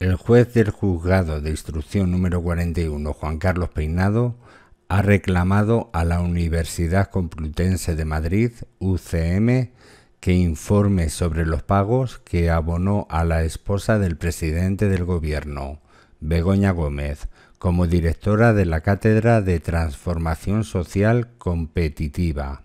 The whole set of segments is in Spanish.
El juez del juzgado de instrucción número 41, Juan Carlos Peinado, ha reclamado a la Universidad Complutense de Madrid, UCM, que informe sobre los pagos que abonó a la esposa del presidente del gobierno, Begoña Gómez, como directora de la Cátedra de Transformación Social Competitiva.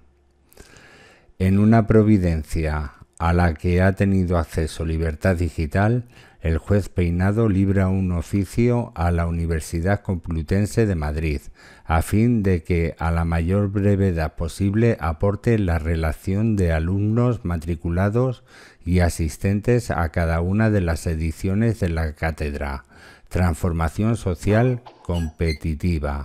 En una providencia a la que ha tenido acceso Libertad Digital, el juez Peinado libra un oficio a la Universidad Complutense de Madrid, a fin de que a la mayor brevedad posible aporte la relación de alumnos matriculados y asistentes a cada una de las ediciones de la cátedra. Transformación social competitiva.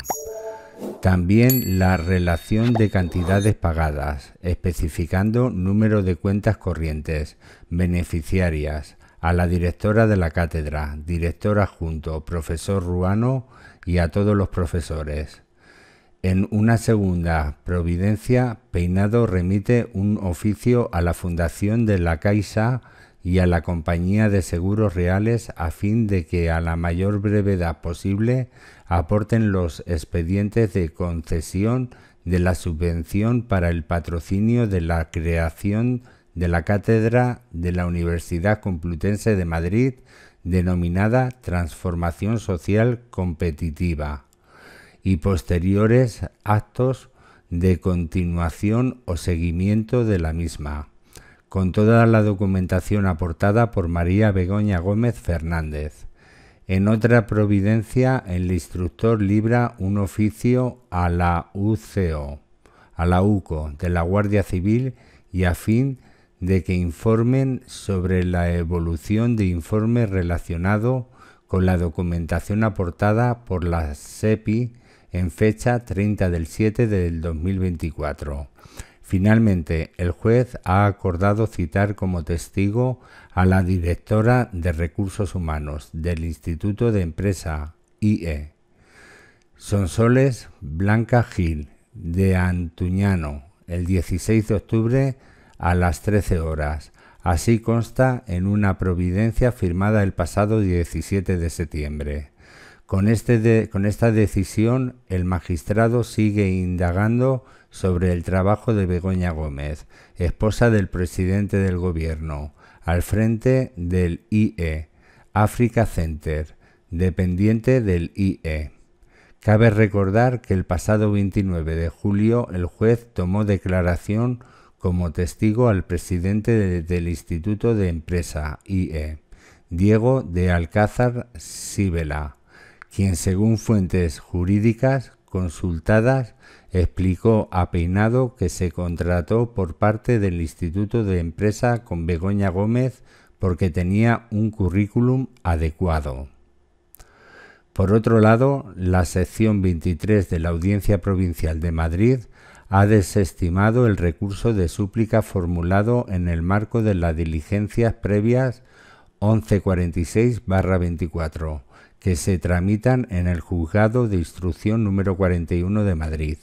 También la relación de cantidades pagadas, especificando número de cuentas corrientes, beneficiarias, a la directora de la cátedra, director adjunto, profesor Ruano y a todos los profesores. En una segunda providencia, Peinado remite un oficio a la Fundación de la Caixa y a la compañía de seguros reales a fin de que a la mayor brevedad posible aporten los expedientes de concesión de la subvención para el patrocinio de la creación de la cátedra de la Universidad Complutense de Madrid denominada Transformación Social Competitiva y posteriores actos de continuación o seguimiento de la misma con toda la documentación aportada por María Begoña Gómez Fernández. En otra providencia, el instructor libra un oficio a la UCO, a la UCO de la Guardia Civil y a fin de que informen sobre la evolución de informes relacionado con la documentación aportada por la SEPI en fecha 30 del 7 del 2024. Finalmente, el juez ha acordado citar como testigo a la directora de Recursos Humanos del Instituto de Empresa IE, Sonsoles Blanca Gil, de Antuñano, el 16 de octubre a las 13 horas. Así consta en una providencia firmada el pasado 17 de septiembre. Este con, esta decisión, el magistrado sigue indagando sobre el trabajo de Begoña Gómez, esposa del presidente del gobierno, al frente del IE, Africa Center, dependiente del IE. Cabe recordar que el pasado 29 de julio el juez tomó declaración como testigo al presidente del Instituto de Empresa IE, Diego de Alcázar Sibela, quien según fuentes jurídicas consultadas explicó a Peinado que se contrató por parte del Instituto de Empresa con Begoña Gómez porque tenía un currículum adecuado. Por otro lado, la sección 23 de la Audiencia Provincial de Madrid ha desestimado el recurso de súplica formulado en el marco de las diligencias previas 1146-24 que se tramitan en el Juzgado de Instrucción número 41 de Madrid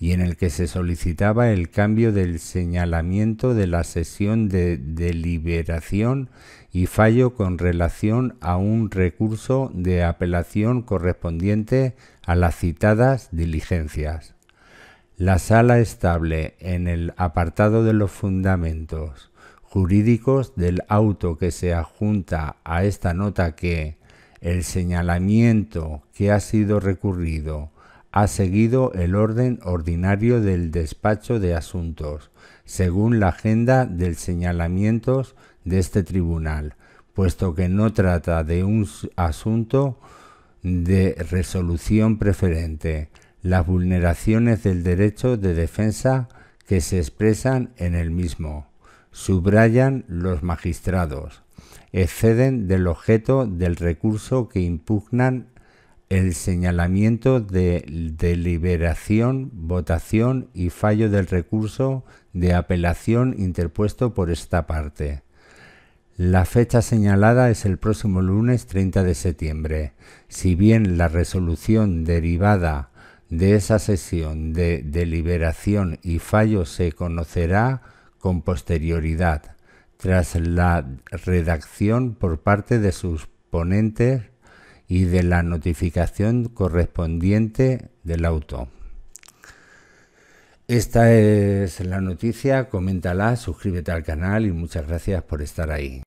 y en el que se solicitaba el cambio del señalamiento de la sesión de deliberación y fallo con relación a un recurso de apelación correspondiente a las citadas diligencias. La sala estable en el apartado de los fundamentos jurídicos del auto que se adjunta a esta nota que, el señalamiento que ha sido recurrido ha seguido el orden ordinario del despacho de asuntos, según la agenda del señalamientos de este tribunal, puesto que no trata de un asunto de resolución preferente. Las vulneraciones del derecho de defensa que se expresan en el mismo, subrayan los magistrados exceden del objeto del recurso que impugnan el señalamiento de deliberación, votación y fallo del recurso de apelación interpuesto por esta parte. La fecha señalada es el próximo lunes 30 de septiembre. Si bien la resolución derivada de esa sesión de deliberación y fallo se conocerá con posterioridad, tras la redacción por parte de sus ponentes y de la notificación correspondiente del auto. Esta es la noticia, coméntala, suscríbete al canal y muchas gracias por estar ahí.